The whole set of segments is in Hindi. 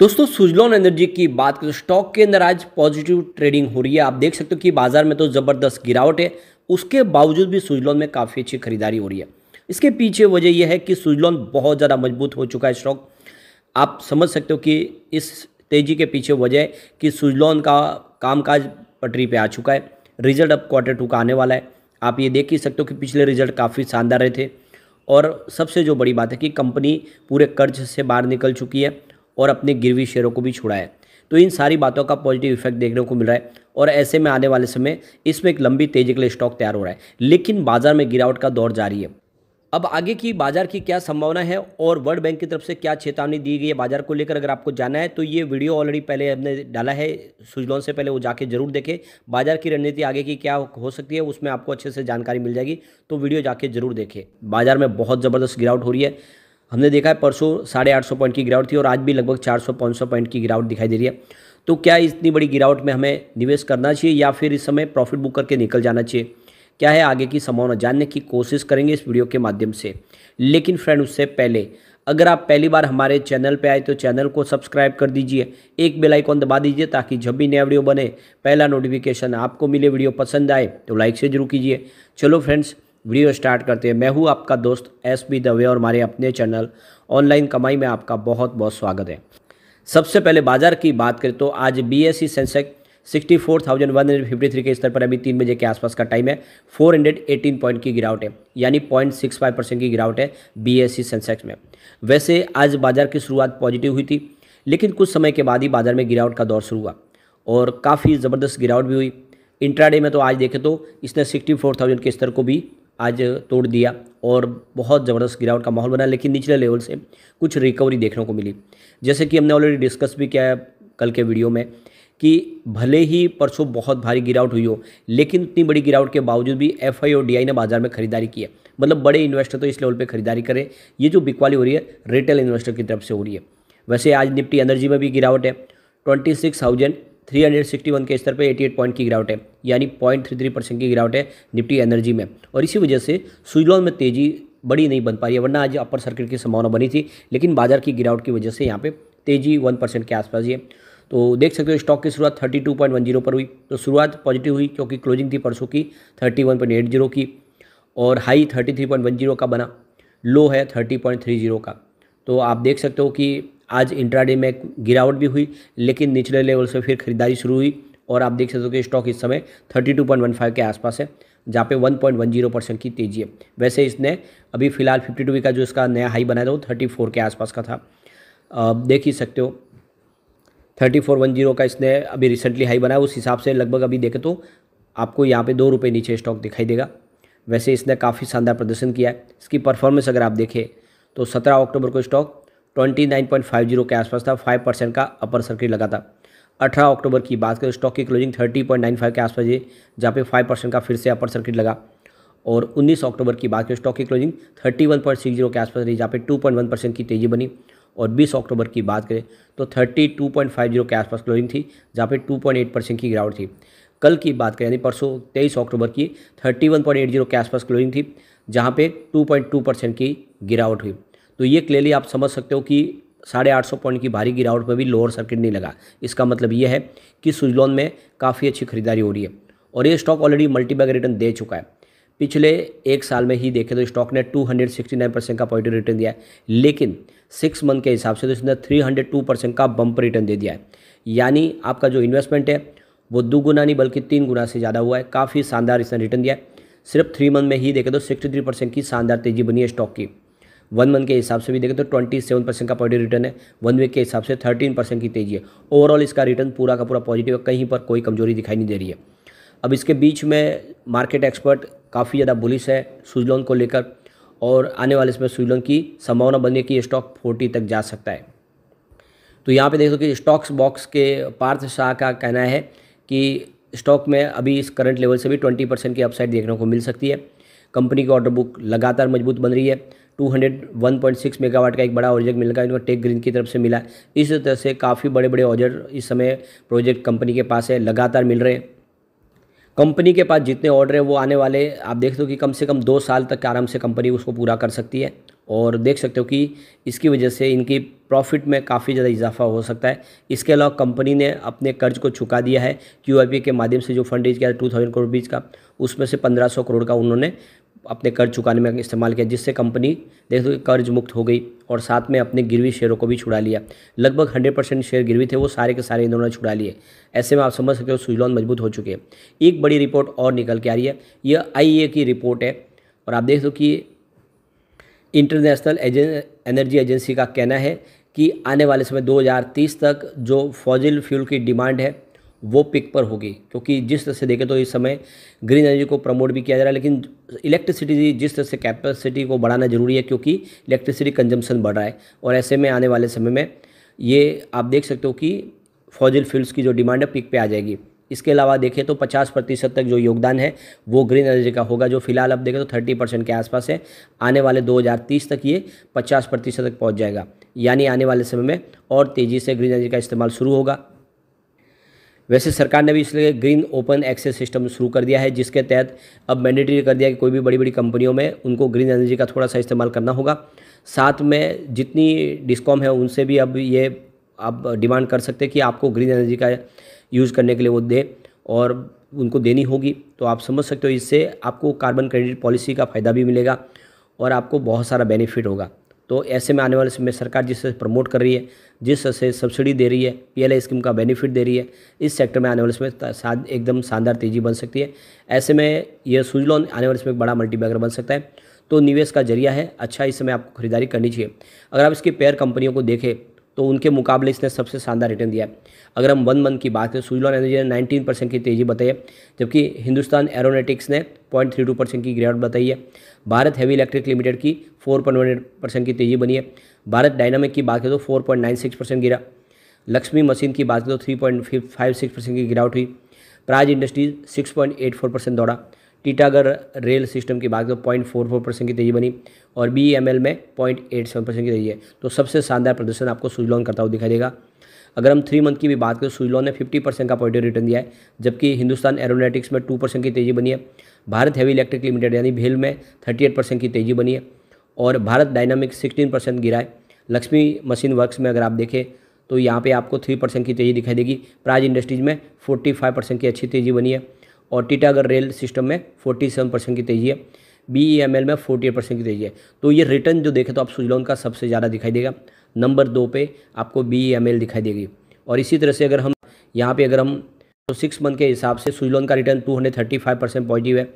दोस्तों सुजलॉन एनर्जी की बात करें स्टॉक के अंदर आज पॉजिटिव ट्रेडिंग हो रही है आप देख सकते हो कि बाजार में तो ज़बरदस्त गिरावट है उसके बावजूद भी सुजलोन में काफ़ी अच्छी खरीदारी हो रही है इसके पीछे वजह यह है कि सुजलोन बहुत ज़्यादा मजबूत हो चुका है स्टॉक आप समझ सकते हो कि इस तेज़ी के पीछे वजह है कि सुजलोन का कामकाज पटरी पर आ चुका है रिजल्ट अब क्वार्टर टू का आने वाला है आप ये देख ही सकते हो कि पिछले रिजल्ट काफ़ी शानदार रहे थे और सबसे जो बड़ी बात है कि कंपनी पूरे कर्ज से बाहर निकल चुकी है और अपने गिरवी शेयरों को भी छुड़ाया है तो इन सारी बातों का पॉजिटिव इफेक्ट देखने को मिल रहा है और ऐसे में आने वाले समय इसमें एक लंबी तेजी के लिए स्टॉक तैयार हो रहा है लेकिन बाजार में गिरावट का दौर जारी है अब आगे की बाजार की क्या संभावना है और वर्ल्ड बैंक की तरफ से क्या चेतावनी दी गई है बाजार को लेकर अगर आपको जाना है तो ये वीडियो ऑलरेडी पहले हमने डाला है सुझलॉन से पहले वो जाके जरूर देखें बाजार की रणनीति आगे की क्या हो सकती है उसमें आपको अच्छे से जानकारी मिल जाएगी तो वीडियो जाके जरूर देखें बाजार में बहुत ज़बरदस्त गिरावट हो रही है हमने देखा है परसों साढ़े आठ सौ पॉइंट की गिरावट थी और आज भी लगभग चार सौ पाँच सौ पॉइंट की गिरावट दिखाई दे रही है तो क्या इतनी बड़ी गिरावट में हमें निवेश करना चाहिए या फिर इस समय प्रॉफिट बुक करके निकल जाना चाहिए क्या है आगे की संभावना जानने की कोशिश करेंगे इस वीडियो के माध्यम से लेकिन फ्रेंड उससे पहले अगर आप पहली बार हमारे चैनल पर आए तो चैनल को सब्सक्राइब कर दीजिए एक बेल आइकॉन दबा दीजिए ताकि जब भी नया वीडियो बने पहला नोटिफिकेशन आपको मिले वीडियो पसंद आए तो लाइक से जरूर कीजिए चलो फ्रेंड्स वीडियो स्टार्ट करते हैं मैं हूँ आपका दोस्त एस बी दवे और हमारे अपने चैनल ऑनलाइन कमाई में आपका बहुत बहुत स्वागत है सबसे पहले बाजार की बात करें तो आज B S E Sensex sixty four thousand one hundred fifty three के स्तर पर अभी तीन बजे के आसपास का टाइम है फोर हंड्रेड एटीन पॉइंट की गिरावट है यानी पॉइंट सिक्स फाइव परसेंट की गिरावट है बी एस सी सेंसेक्स में वैसे आज बाजार की शुरुआत पॉजिटिव हुई थी लेकिन कुछ समय के बाद ही बाजार में गिरावट का दौर शुरू हुआ और काफ़ी ज़बरदस्त गिरावट भी हुई इंट्राडे में तो आज देखें तो इसने सिक्सटी फोर थाउजेंड के स्तर को भी आज तोड़ दिया और बहुत ज़बरदस्त गिरावट का माहौल बना लेकिन निचले लेवल से कुछ रिकवरी देखने को मिली जैसे कि हमने ऑलरेडी डिस्कस भी किया है कल के वीडियो में कि भले ही परसों बहुत भारी गिरावट हुई हो लेकिन इतनी बड़ी गिरावट के बावजूद भी एफ और डी ने बाजार में खरीदारी की है मतलब बड़े इन्वेस्टर तो इस लेवल पर खरीदारी करें ये जो बिकवाली हो रही है रिटेल इन्वेस्टर की तरफ से हो रही है वैसे आज निफ्टी एनर्जी में भी गिरावट है ट्वेंटी सिक्स थाउजेंड 361 के स्तर पे 88 पॉइंट की गिरावट है यानी पॉइंट थ्री थ्री परसेंट की गिरावट है निफ्टी एनर्जी में और इसी वजह से स्विजलॉन में तेज़ी बड़ी नहीं बन पा रही है वरना आज अपर सर्किट की संभावना बनी थी लेकिन बाजार की गिरावट की वजह से यहाँ पे तेज़ी वन परसेंट के आसपास ही है तो देख सकते हो स्टॉक की शुरुआत थर्टी पर हुई तो शुरुआत पॉजिटिव हुई क्योंकि क्लोजिंग थी परसों की थर्टी की और हाई थर्टी का बना लो है थर्टी का तो आप देख सकते हो कि आज इंट्राडे में गिरावट भी हुई लेकिन निचले लेवल से फिर खरीदारी शुरू हुई और आप देख सकते हो कि स्टॉक इस समय 32.15 के आसपास है जहाँ पे 1.10 परसेंट की तेजी है वैसे इसने अभी फिलहाल 52 टू का जो इसका नया हाई बनाया था वो फोर के आसपास का था आप देख ही सकते हो थर्टी फोर वन जीरो का इसने अभी रिसेंटली हाई बनाया उस हिसाब से लगभग अभी देखे तो आपको यहाँ पे दो रुपये नीचे स्टॉक दिखाई देगा वैसे इसने काफ़ी शानदार प्रदर्शन किया है इसकी परफॉर्मेंस अगर आप देखें तो सत्रह अक्टूबर को stock twenty nine point five zero के आसपास था फाइव परसेंट का अपर सर्किट लगा था अठारह अक्टूबर की बात करें स्टॉक की closing thirty point nine five के आसपास ये जहाँ पे फाइव परसेंट का फिर से अपर सर्किट लगा और 19 अक्टूबर की बात करें स्टॉक की क्लोजिंग 31.60 के आसपास रही जहाँ पे 2.1 परसेंट की तेज़ी बनी और 20 अक्टूबर की बात करें तो 32.50 के आसपास क्लोजिंग थी जहाँ पे 2.8 परसेंट की गिरावट थी कल की बात करें यानी परसों तेईस अक्टूबर की 31.80 के आसपास क्लोजिंग थी जहाँ पे 2.2 परसेंट की गिरावट हुई तो ये क्लियरली आप समझ सकते हो कि साढ़े आठ सौ पॉइंट की भारी गिरावट पर भी लोअर सर्किट नहीं लगा इसका मतलब ये है कि सुजलॉन में काफ़ी अच्छी खरीदारी हो रही है और ये स्टॉक ऑलरेडी मल्टीबैग रिटर्न दे चुका है पिछले एक साल में ही देखें तो स्टॉक ने 269 परसेंट का पॉजिटिव रिटर्न दिया है लेकिन सिक्स मंथ के हिसाब से तो इसने 302 परसेंट का बम्प रिटर्न दे दिया है यानी आपका जो इन्वेस्टमेंट है वो गुना नहीं बल्कि तीन गुना से ज़्यादा हुआ है काफ़ी शानदार इसने रिटर्न दिया है सिर्फ थ्री मंथ में ही देखें तो सिक्सटी थ्री परसेंट की शानदार तेजी बनी है स्टॉक की वन मंथ के हिसाब से भी देखें तो ट्वेंटी सेवन परसेंट का पॉजिटिव रिटर्न है वन वीक के हिसाब से थर्टीन परसेंट की तेजी है ओवरऑल इसका रिटर्न पूरा का पूरा पॉजिटिव है कहीं पर कोई कमजोरी दिखाई नहीं दे रही है अब इसके बीच में मार्केट एक्सपर्ट काफ़ी ज़्यादा बुलिश है सुजलोन को लेकर और आने वाले इसमें सुजलोन की संभावना बनी है कि स्टॉक फोर्टी तक जा सकता है तो यहाँ पर देख दो कि स्टॉक्स बॉक्स के पार्थ शाह का कहना है कि स्टॉक में अभी इस करंट लेवल से भी ट्वेंटी परसेंट की अपसाइड देखने को मिल सकती है कंपनी की ऑर्डर बुक लगातार मजबूत बन रही है 201.6 मेगावाट का एक बड़ा ऑर्जेक्ट मिल गया इनको टेक ग्रीन की तरफ से मिला इस तरह से काफ़ी बड़े बड़े ऑर्जर इस समय प्रोजेक्ट कंपनी के पास है लगातार मिल रहे हैं कंपनी के पास जितने ऑर्डर हैं वो आने वाले आप देख दो कि कम से कम दो साल तक आराम से कंपनी उसको पूरा कर सकती है और देख सकते हो कि इसकी वजह से इनकी प्रॉफिट में काफ़ी ज़्यादा इजाफा हो सकता है इसके अलावा कंपनी ने अपने कर्ज को चुका दिया है क्यू के माध्यम से जो फंड रेज किया टू थाउजेंड करोड़ बीच का उसमें से पंद्रह सौ करोड़ का उन्होंने अपने कर्ज चुकाने में इस्तेमाल किया जिससे कंपनी देखो कर्ज मुक्त हो गई और साथ में अपने गिरवी शेयरों को भी छुड़ा लिया लगभग हंड्रेड परसेंट शेयर गिरवी थे वो सारे के सारे इन्होंने छुड़ा लिए ऐसे में आप समझ सकते हो सुजलॉन मजबूत हो चुके हैं एक बड़ी रिपोर्ट और निकल के आ रही है यह आई की रिपोर्ट है और आप देख दो कि इंटरनेशनल एनर्जी एजेंसी का कहना है कि आने वाले समय दो तक जो फॉजिल फ्यूल की डिमांड है वो पिक पर होगी क्योंकि जिस तरह से देखें तो इस समय ग्रीन एनर्जी को प्रमोट भी किया जा रहा है लेकिन इलेक्ट्रिसिटी जिस तरह से कैपेसिटी को बढ़ाना ज़रूरी है क्योंकि इलेक्ट्रिसिटी कंजम्पशन बढ़ रहा है और ऐसे में आने वाले समय में ये आप देख सकते हो कि फॉजिल फ्यूल्स की जो डिमांड है पिक पर आ जाएगी इसके अलावा देखें तो 50 प्रतिशत तक जो योगदान है वो ग्रीन एनर्जी का होगा जो फिलहाल अब देखें तो 30 परसेंट के आसपास है आने वाले 2030 तक ये 50 प्रतिशत तक पहुंच जाएगा यानी आने वाले समय में और तेज़ी से ग्रीन एनर्जी का इस्तेमाल शुरू होगा वैसे सरकार ने भी इसलिए ग्रीन ओपन एक्सेस सिस्टम शुरू कर दिया है जिसके तहत अब मैंडेटरी कर दिया कि कोई भी बड़ी बड़ी कंपनियों में उनको ग्रीन एनर्जी का थोड़ा सा इस्तेमाल करना होगा साथ में जितनी डिस्कॉम है उनसे भी अब ये आप डिमांड कर सकते हैं कि आपको ग्रीन एनर्जी का यूज़ करने के लिए वो दें और उनको देनी होगी तो आप समझ सकते हो इससे आपको कार्बन क्रेडिट पॉलिसी का फ़ायदा भी मिलेगा और आपको बहुत सारा बेनिफिट होगा तो ऐसे में आने वाले समय सरकार जिससे प्रमोट कर रही है जिससे सब्सिडी दे रही है पीएलआई स्कीम का बेनिफिट दे रही है इस सेक्टर में आने वाले समय एकदम शानदार तेजी बन सकती है ऐसे में यह सूज लोन आने वाले समय एक बड़ा मल्टीबैगर बन सकता है तो निवेश का जरिया है अच्छा इस समय आपको खरीदारी करनी चाहिए अगर आप इसकी पेयर कंपनियों को देखें तो उनके मुकाबले इसने सबसे शानदार रिटर्न दिया अगर हम वन मंथ की बात करें सुजलॉन एनर्जी ने नाइनटीन परसेंट की तेज़ी बताई है जबकि हिंदुस्तान एरोनेटिक्स ने पॉइंट थ्री टू परसेंट की गिरावट बताई है भारत हैवी इलेक्ट्रिक लिमिटेड की फोर पॉइंट वन परसेंट की तेज़ी बनी है भारत डायनामिक की बात करें तो four point nine six percent गिरा लक्ष्मी मशीन की बात करें तो three point five six percent की गिरावट हुई Praj Industries six point eight four percent दौड़ा टीटागढ़ रेल सिस्टम की बात करें पॉइंट फोर फोर परसेंट की तेजी बनी और बी एम एल में पॉइंट एट सेवन परसेंट की तेजी है तो सबसे शानदार प्रदर्शन आपको सुजलॉन करता हुआ दिखाई देगा अगर हम थ्री मंथ की भी बात करें सुजलॉन ने फिफ्टी परसेंट का पॉजिटिव रिटर्न दिया है जबकि हिंदुस्तान एरोनेटिक्स में टू परसेंट की तेजी बनी है भारत हैवी इलेक्ट्रिक लिमिटेड यानी भेल में थर्टी एट परसेंट की तेजी बनी है और भारत डायनामिक सिक्सटीन परसेंट गिरा है लक्ष्मी मशीन वर्क्स में अगर आप देखें तो यहाँ पर आपको थ्री परसेंट की तेज़ी दिखाई देगी प्राइज इंडस्ट्रीज में फोर्टी फाइव परसेंट की अच्छी तेज़ी बनी है और टीटागढ़ रेल सिस्टम में फोर्टी सेवन परसेंट की तेज़ी है बी ई एम एल में फोर्टी एट परसेंट की तेज़ी है तो ये रिटर्न जो देखें तो आप सुजलॉन का सबसे ज़्यादा दिखाई देगा नंबर दो पे आपको बी ई एम एल दिखाई देगी और इसी तरह से अगर हम यहाँ पे अगर हम तो सिक्स मंथ के हिसाब से सुजलॉन का return two hundred thirty five percent positive है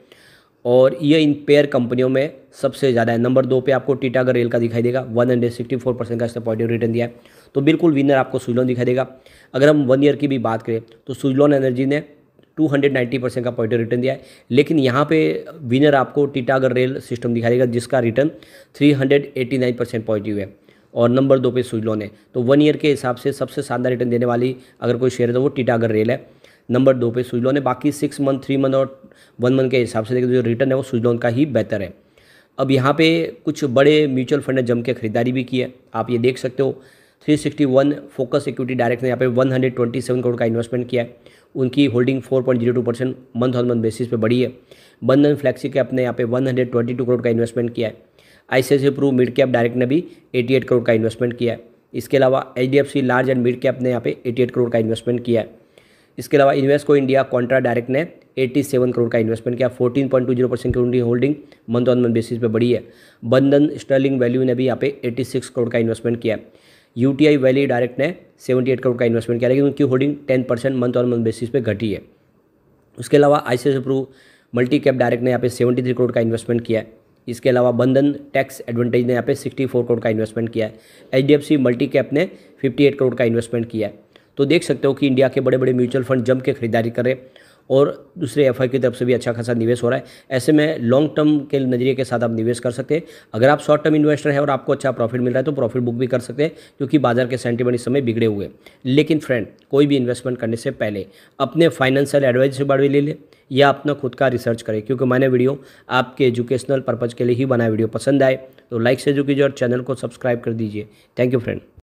और ये इन पेयर कंपनियों में सबसे ज़्यादा है नंबर दो पे आपको टीटागर रेल का दिखाई देगा one hundred sixty four percent का इसने पॉजिटिव रिटर्न दिया है तो बिल्कुल विनर आपको सुजलॉन दिखाई देगा अगर हम वन ईयर की भी बात करें तो सुजलॉन एनर्जी ने 290 परसेंट का पॉइंट रिटर्न दिया है लेकिन यहाँ पे विनर आपको टीटागर रेल सिस्टम दिखाई देगा जिसका रिटर्न 389 परसेंट पॉजिटिव है और नंबर दो पे सुजलोन है तो वन ईयर के हिसाब से सबसे शानदार रिटर्न देने वाली अगर कोई शेयर है तो वो टीटागर रेल है नंबर दो पे सुजलोन है बाकी सिक्स मंथ थ्री मंथ और वन मंथ के हिसाब से देखिए तो जो रिटर्न है वो सुजलोन का ही बेहतर है अब यहाँ पे कुछ बड़े म्यूचुअल फंड ने जम के खरीदारी भी की है आप ये देख सकते हो 361 फोकस इक्विटी डायरेक्ट ने यहाँ पे 127 करोड़ का इन्वेस्टमेंट किया है उनकी holding 4.02 percent month on month basis पे बढ़ी है बंधन फ्लैक्सी के अपने यहाँ पे 122 करोड़ का इन्वेस्टमेंट किया है ICICI pru mid cap direct ने भी 88 करोड़ का इन्वेस्टमेंट किया है इसके अलावा H large and mid cap ने यहाँ पे एट करोड़ का इन्वेस्टमेंट किया है इसके अलावा इन्वेस्टको इंडिया कॉन्ट्रा डायरेक्ट ने 87 करोड़ का इन्वेस्टमेंट किया 14.20 परसेंट की उनकी holding month on month basis पे बढ़ी है बंधन स्टर्लिंग वैल्यू ने भी यहाँ पे 86 करोड़ का इन्वेस्टमेंट किया है U T I value direct ने सेवेंटी एट करोड़ का इन्वेस्टमेंट किया लेकिन उनकी holding ten percent month on month basis पे घटी है उसके अलावा I C multi cap direct ने यहाँ पे सेवेंटी थ्री करोड़ का इन्वेस्टमेंट किया है इसके अलावा बंधन टैक्स एडवांटेज ने यहाँ पे सिक्सटी फोर करोड़ का इन्वेस्टमेंट किया है H D F C multi cap ने फिफ्टी एट करोड़ का इन्वेस्टमेंट किया है तो देख सकते हो कि इंडिया के बड़े बड़े म्यूचुअल फंड जम के खरीदारी करें और दूसरे एफ की तरफ से भी अच्छा खासा निवेश हो रहा है ऐसे में लॉन्ग टर्म के नज़रिए के साथ आप निवेश कर सकते हैं अगर आप शॉर्ट टर्म इन्वेस्टर हैं और आपको अच्छा प्रॉफिट मिल रहा है तो प्रॉफिट बुक भी कर सकते हैं क्योंकि बाजार के सेंटिमेंट इस समय बिगड़े हुए लेकिन फ्रेंड कोई भी इन्वेस्टमेंट करने से पहले अपने फाइनेंशियल एडवाइजर से ले लें या अपना खुद का रिसर्च करें क्योंकि मैंने वीडियो आपके एजुकेशनल पर्पज़ के लिए ही बनाया वीडियो पसंद आए तो लाइक से जो कीजिए और चैनल को सब्सक्राइब कर दीजिए थैंक यू फ्रेंड